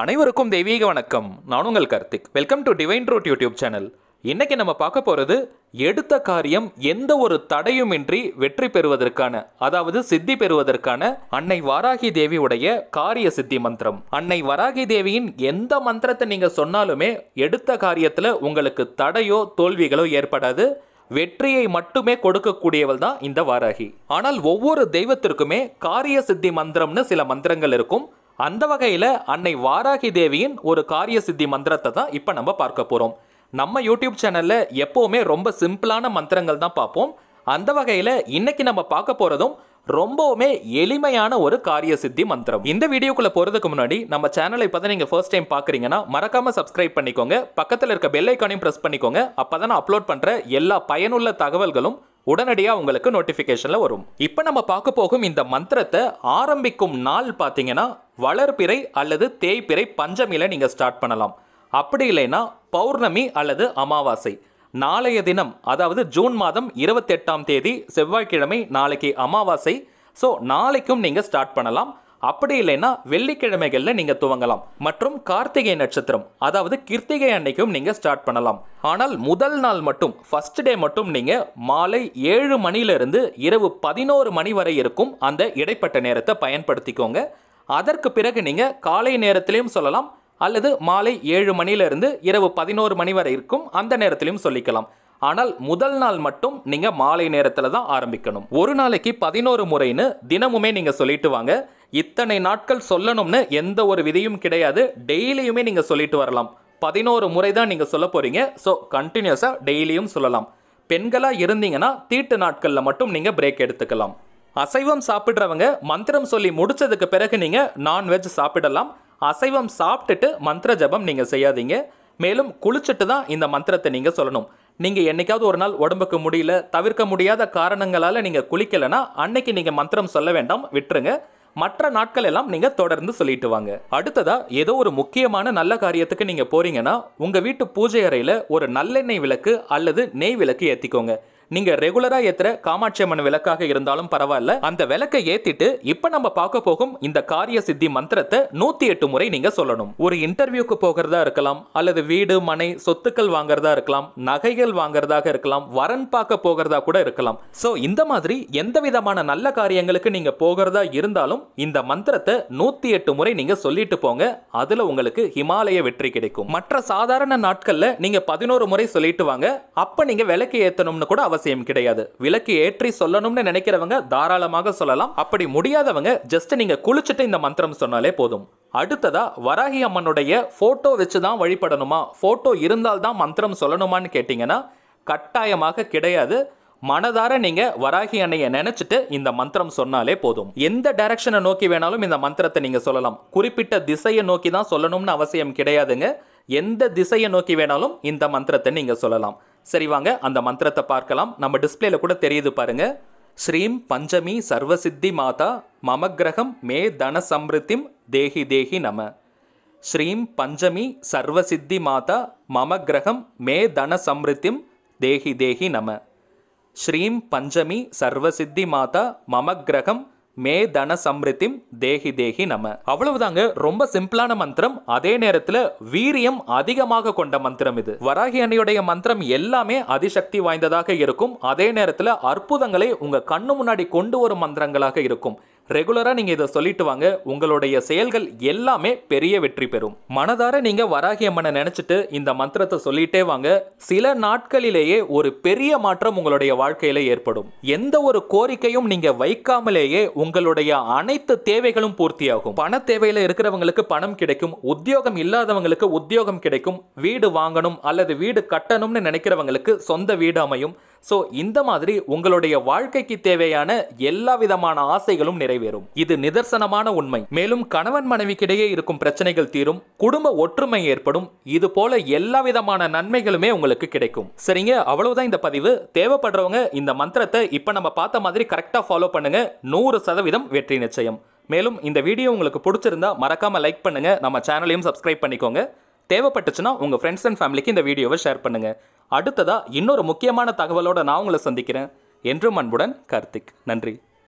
அனைவருக்கும் தெய்வீக வணக்கம் நான் உங்கள் Karthik welcome to divine road YouTube channel இன்னைக்கு நம்ம பார்க்க போகிறது எடுத்த காரியம் எந்த ஒரு தடையுமின்றி வெற்றி பெறுவதற்கான அதாவது சித்தி பெறுவதற்கான அன்னை வாராகி தேவியுடைய காரிய சித்தி மந்திரம் அன்னை வராகி தேவியின் எந்த மந்திரத்தை நீங்கள் சொன்னாலுமே எடுத்த காரியத்தில் உங்களுக்கு தடையோ தோல்விகளோ ஏற்படாது வெற்றியை மட்டுமே கொடுக்கக்கூடியவள் தான் இந்த வாராகி ஆனால் ஒவ்வொரு தெய்வத்திற்குமே காரிய சித்தி மந்திரம்னு சில மந்திரங்கள் இருக்கும் அந்த வகையில் அன்னை வாராகி தேவியின் ஒரு காரிய சித்தி மந்திரத்தை தான் இப்போ நம்ம பார்க்க போகிறோம் நம்ம யூடியூப் சேனலில் எப்போவுமே ரொம்ப சிம்பிளான மந்திரங்கள் தான் பார்ப்போம் அந்த வகையில் இன்னைக்கு நம்ம பார்க்க போகிறதும் ரொம்பவுமே எளிமையான ஒரு காரிய சித்தி மந்திரம் இந்த வீடியோக்குள்ள போறதுக்கு முன்னாடி நம்ம சேனலை இப்போ நீங்க ஃபர்ஸ்ட் டைம் பாக்குறீங்கன்னா மறக்காம சப்ஸ்கிரைப் பண்ணிக்கோங்க பக்கத்தில் இருக்க பெல் ஐக்கானையும் பிரஸ் பண்ணிக்கோங்க அப்பதான் நான் அப்லோட் பண்ற எல்லா பயனுள்ள தகவல்களும் உடனடியாக உங்களுக்கு நோட்டிஃபிகேஷனில் வரும் இப்போ நம்ம பார்க்க போகும் இந்த மந்திரத்தை ஆரம்பிக்கும் நாள் பார்த்தீங்கன்னா வளர்பிறை அல்லது தேய்பிறை பஞ்சமியில் நீங்கள் ஸ்டார்ட் பண்ணலாம் அப்படி இல்லைன்னா பௌர்ணமி அல்லது அமாவாசை நாளைய தினம் அதாவது ஜூன் மாதம் இருபத்தெட்டாம் தேதி செவ்வாய்க்கிழமை நாளைக்கு அமாவாசை ஸோ நாளைக்கும் நீங்கள் ஸ்டார்ட் பண்ணலாம் அப்படி இல்லைன்னா வெள்ளிக்கிழமைகளில் நீங்கள் துவங்கலாம் மற்றும் கார்த்திகை நட்சத்திரம் அதாவது கிருத்திகை அன்னைக்கும் நீங்கள் ஸ்டார்ட் பண்ணலாம் ஆனால் முதல் நாள் மட்டும் ஃபர்ஸ்ட் டே மட்டும் நீங்கள் மாலை ஏழு மணியிலிருந்து இரவு பதினோரு மணி வரை இருக்கும் அந்த இடைப்பட்ட நேரத்தை பயன்படுத்திக்கோங்க அதற்கு பிறகு நீங்கள் காலை நேரத்திலையும் சொல்லலாம் அல்லது மாலை ஏழு மணிலிருந்து இரவு பதினோரு மணி வரை இருக்கும் அந்த நேரத்திலையும் சொல்லிக்கலாம் ஆனால் முதல் நாள் மட்டும் நீங்கள் மாலை நேரத்தில் தான் ஆரம்பிக்கணும் ஒரு நாளைக்கு பதினோரு முறைன்னு தினமுமே நீங்கள் சொல்லிட்டு வாங்க இத்தனை நாட்கள் சொல்லணும்னு எந்த ஒரு விதியும் கிடையாது டெய்லியுமே நீங்கள் சொல்லிட்டு வரலாம் பதினோரு முறை தான் நீங்கள் சொல்ல போகிறீங்க ஸோ கண்டினியூஸாக டெய்லியும் சொல்லலாம் பெண்களாக இருந்தீங்கன்னா தீட்டு நாட்களில் மட்டும் நீங்கள் பிரேக் எடுத்துக்கலாம் அசைவம் சாப்பிட்றவங்க மந்திரம் சொல்லி முடிச்சதுக்கு பிறகு நீங்கள் நான்வெஜ் சாப்பிடலாம் அசைவம் சாப்பிட்டுட்டு மந்திர ஜபம் நீங்கள் செய்யாதீங்க மேலும் குளிச்சுட்டு தான் இந்த மந்திரத்தை நீங்கள் சொல்லணும் நீங்கள் என்றைக்காவது ஒரு நாள் உடம்புக்கு முடியல தவிர்க்க முடியாத காரணங்களால் நீங்கள் குளிக்கலைன்னா அன்னைக்கு நீங்கள் மந்திரம் சொல்ல வேண்டாம் விட்டுருங்க மற்ற நாட்கள் எல்லாம் நீங்கள் தொடர்ந்து சொல்லிட்டு வாங்க அடுத்ததா ஏதோ ஒரு முக்கியமான நல்ல காரியத்துக்கு நீங்கள் போறீங்கன்னா உங்கள் வீட்டு பூஜை அறையில் ஒரு நல்லெண்ணெய் விளக்கு அல்லது நெய் விளக்கு ஏற்றிக்கோங்க நீங்க ரெகுலரா ஏத்துற காமாட்சி அம்மன் விளக்காக இருந்தாலும் பரவாயில்ல அந்த விளக்கை ஏத்திட்டு இப்ப நம்ம பார்க்க போகும் இந்த காரிய சித்தி மந்திரத்தை நூத்தி எட்டு முறை நீங்க சொல்லணும் ஒரு இன்டர்வியூக்கு போகிறதா இருக்கலாம் அல்லது வீடு மனை சொத்துக்கள் வாங்குறதா இருக்கலாம் நகைகள் வாங்குறதாக இருக்கலாம் வரன் பார்க்க போகிறதா கூட இருக்கலாம் சோ இந்த மாதிரி எந்த விதமான நல்ல காரியங்களுக்கு நீங்க போகிறதா இருந்தாலும் இந்த மந்திரத்தை நூத்தி எட்டு முறை நீங்க சொல்லிட்டு போங்க அதுல உங்களுக்கு ஹிமாலய வெற்றி கிடைக்கும் மற்ற சாதாரண நாட்கள்ல நீங்க பதினோரு முறை சொல்லிட்டு வாங்க அப்ப நீங்க விளக்கு ஏத்தணும்னு கூட அவசியம் அவசியம் கிடையாது விளக்கு ஏற்றி சொல்லணும்னு நினைக்கிறவங்க தாராளமாக சொல்லலாம் அப்படி முடியாதவங்க ஜஸ்ட் நீங்க குளிச்சுட்டு இந்த மந்திரம் சொன்னாலே போதும் அடுத்ததா வராகி அம்மனுடைய ஃபோட்டோ வச்சு தான் வழிபடணுமா போட்டோ இருந்தால்தான் மந்திரம் சொல்லணுமான்னு கேட்டிங்கன்னா கட்டாயமாக கிடையாது மனதார நீங்க வராகி அன்னைய நினைச்சிட்டு இந்த மந்திரம் சொன்னாலே போதும் எந்த டைரக்ஷனை நோக்கி வேணாலும் இந்த மந்திரத்தை நீங்க சொல்லலாம் குறிப்பிட்ட திசையை நோக்கி தான் சொல்லணும்னு அவசியம் கிடையாதுங்க எந்த திசையை நோக்கி வேணாலும் இந்த மந்திரத்தை நீங்க சொல்லலாம் சரி வாங்க அந்த மந்திரத்தை பார்க்கலாம் நம்ம டிஸ்பிளேல கூட தெரியுது பாருங்க ஸ்ரீம் பஞ்சமி சர்வசித்தி மாதா மம கிரகம் மே தன சம்ருத்திம் தேகி தேகி நம ஸ்ரீம் பஞ்சமி சர்வசித்தி மாதா மம கிரகம் மே தன சம்ருத்திம் தேகி தேகி நம ஸ்ரீம் பஞ்சமி சர்வசித்தி மாதா மம கிரகம் மே தன சம்ரித்திம் தேகி தேகி நம அவ்வளவுதாங்க ரொம்ப சிம்பிளான மந்திரம் அதே நேரத்துல வீரியம் அதிகமாக கொண்ட மந்திரம் இது வராகி அன்னையுடைய மந்திரம் எல்லாமே அதிசக்தி வாய்ந்ததாக இருக்கும் அதே நேரத்துல அற்புதங்களை உங்க கண்ணு முன்னாடி கொண்டு வரும் மந்திரங்களாக இருக்கும் ரெகுலராக நீங்கள் இதை சொல்லிட்டு வாங்க உங்களுடைய செயல்கள் எல்லாமே பெரிய வெற்றி பெறும் மனதார நீங்கள் வராகி அம்மனை நினச்சிட்டு இந்த மந்திரத்தை சொல்லிட்டே வாங்க சில நாட்களிலேயே ஒரு பெரிய மாற்றம் உங்களுடைய வாழ்க்கையில் ஏற்படும் எந்த ஒரு கோரிக்கையும் நீங்கள் வைக்காமலேயே உங்களுடைய அனைத்து தேவைகளும் பூர்த்தியாகும் பண தேவையில் இருக்கிறவங்களுக்கு பணம் கிடைக்கும் உத்தியோகம் இல்லாதவங்களுக்கு உத்தியோகம் கிடைக்கும் வீடு வாங்கணும் அல்லது வீடு கட்டணும்னு நினைக்கிறவங்களுக்கு சொந்த வீடு அமையும் ஸோ இந்த மாதிரி உங்களுடைய வாழ்க்கைக்கு தேவையான எல்லா விதமான ஆசைகளும் நிறைவேறும் இது நிதர்சனமான உண்மை மேலும் கணவன் மனைவிக்கிடையே இருக்கும் பிரச்சனைகள் தீரும் குடும்ப ஒற்றுமை ஏற்படும் இது போல எல்லா விதமான நன்மைகளுமே உங்களுக்கு கிடைக்கும் சரிங்க அவ்வளவுதான் இந்த பதிவு தேவைப்படுறவங்க இந்த மந்திரத்தை இப்போ நம்ம பார்த்த மாதிரி கரெக்டாக ஃபாலோ பண்ணுங்க நூறு சதவீதம் வெற்றி நிச்சயம் மேலும் இந்த வீடியோ உங்களுக்கு பிடிச்சிருந்தா மறக்காம லைக் பண்ணுங்க நம்ம சேனலையும் சப்ஸ்கிரைப் பண்ணிக்கோங்க தேவைப்பட்டுச்சுன்னா உங்கள் ஃப்ரெண்ட்ஸ் அண்ட் ஃபேமிலிக்கு இந்த வீடியோவை ஷேர் பண்ணுங்கள் அடுத்ததாக இன்னொரு முக்கியமான தகவலோடு நான் உங்களை சந்திக்கிறேன் என்றும் அன்புடன் கார்த்திக் நன்றி